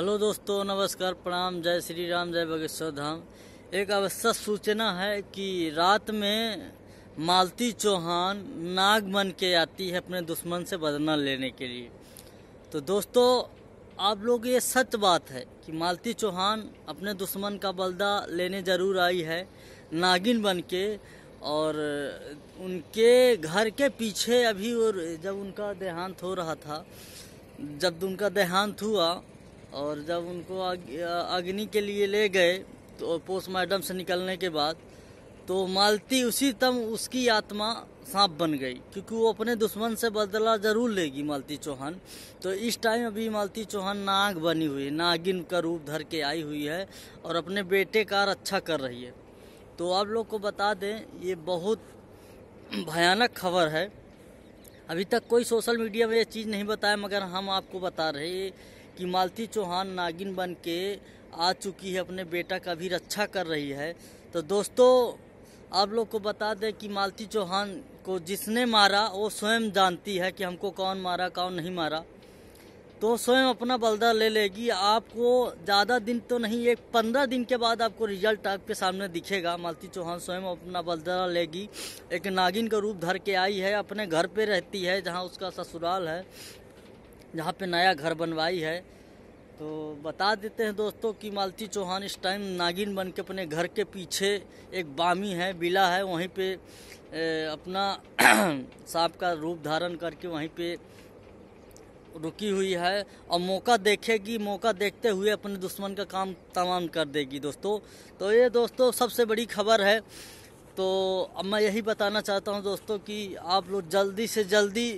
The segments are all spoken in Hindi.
हेलो दोस्तों नमस्कार प्रणाम जय श्री राम जय बगेश्वर धाम एक आवश्यक सूचना है कि रात में मालती चौहान नाग बन के आती है अपने दुश्मन से बदला लेने के लिए तो दोस्तों आप लोग ये सच बात है कि मालती चौहान अपने दुश्मन का बदला लेने ज़रूर आई है नागिन बन के और उनके घर के पीछे अभी और जब उनका देहांत हो रहा था जब उनका देहांत हुआ और जब उनको अग्नि के लिए ले गए तो पोस्टमार्टम से निकलने के बाद तो मालती उसी तम उसकी आत्मा सांप बन गई क्योंकि वो अपने दुश्मन से बदला जरूर लेगी मालती चौहान तो इस टाइम अभी मालती चौहान नाग बनी हुई है नागिन का रूप धर के आई हुई है और अपने बेटे का रक्षा कर रही है तो आप लोग को बता दें ये बहुत भयानक खबर है अभी तक कोई सोशल मीडिया में ये चीज़ नहीं बताया मगर हम आपको बता रहे कि मालती चौहान नागिन बन के आ चुकी है अपने बेटा का भी रक्षा कर रही है तो दोस्तों आप लोग को बता दें कि मालती चौहान को जिसने मारा वो स्वयं जानती है कि हमको कौन मारा कौन नहीं मारा तो स्वयं अपना बलदा ले लेगी आपको ज़्यादा दिन तो नहीं एक पंद्रह दिन के बाद आपको रिजल्ट आपके सामने दिखेगा मालती चौहान स्वयं अपना बलदा लेगी एक नागिन का रूप धर के आई है अपने घर पे रहती है जहाँ उसका ससुराल है जहाँ पे नया घर बनवाई है तो बता देते हैं दोस्तों कि मालती चौहान इस टाइम नागिन बन के अपने घर के पीछे एक बामी है बिला है वहीं पे अपना सांप का रूप धारण करके वहीं पे रुकी हुई है और मौका देखेगी मौका देखते हुए अपने दुश्मन का काम तमाम कर देगी दोस्तों तो ये दोस्तों सबसे बड़ी खबर है तो अब मैं यही बताना चाहता हूँ दोस्तों कि आप लोग जल्दी से जल्दी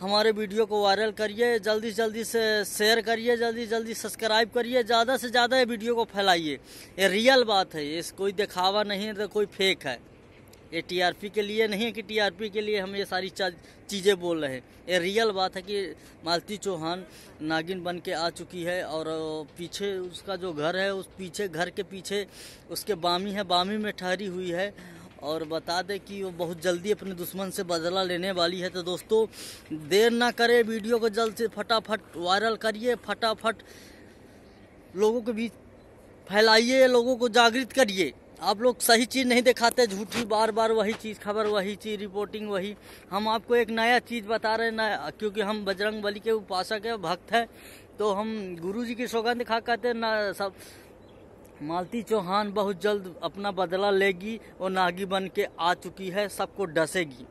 हमारे वीडियो को वायरल करिए जल्दी जल्दी से शेयर करिए जल्दी जल्दी सब्सक्राइब करिए ज़्यादा से ज़्यादा ये वीडियो को फैलाइए ये रियल बात है ये कोई दिखावा नहीं है तो कोई फेक है ये टी के लिए नहीं है कि टी के लिए हम ये सारी चीज़ें बोल रहे हैं ये रियल बात है कि मालती चौहान नागिन बन के आ चुकी है और पीछे उसका जो घर है उस पीछे घर के पीछे उसके बामी है बामी में ठहरी हुई है और बता दें कि वो बहुत जल्दी अपने दुश्मन से बदला लेने वाली है तो दोस्तों देर ना करें वीडियो को जल्द से फटाफट वायरल करिए फटाफट लोगों के बीच फैलाइए लोगों को जागृत करिए आप लोग सही चीज़ नहीं दिखाते झूठी बार बार वही चीज़ खबर वही चीज़ रिपोर्टिंग वही हम आपको एक नया चीज़ बता रहे हैं नया क्योंकि हम बजरंग बली के उपासक हैं भक्त हैं तो हम गुरु जी की सौगंध खा कहते हैं ना सब मालती चौहान बहुत जल्द अपना बदला लेगी और नागी बन के आ चुकी है सबको डसेगी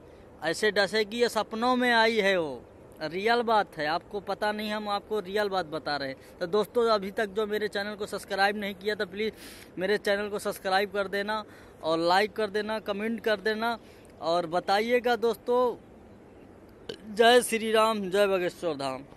ऐसे डसेगी ये सपनों में आई है वो रियल बात है आपको पता नहीं हम आपको रियल बात बता रहे हैं तो दोस्तों अभी तक जो मेरे चैनल को सब्सक्राइब नहीं किया तो प्लीज़ मेरे चैनल को सब्सक्राइब कर देना और लाइक कर देना कमेंट कर देना और बताइएगा दोस्तों जय श्री राम जय बगेश्वर धाम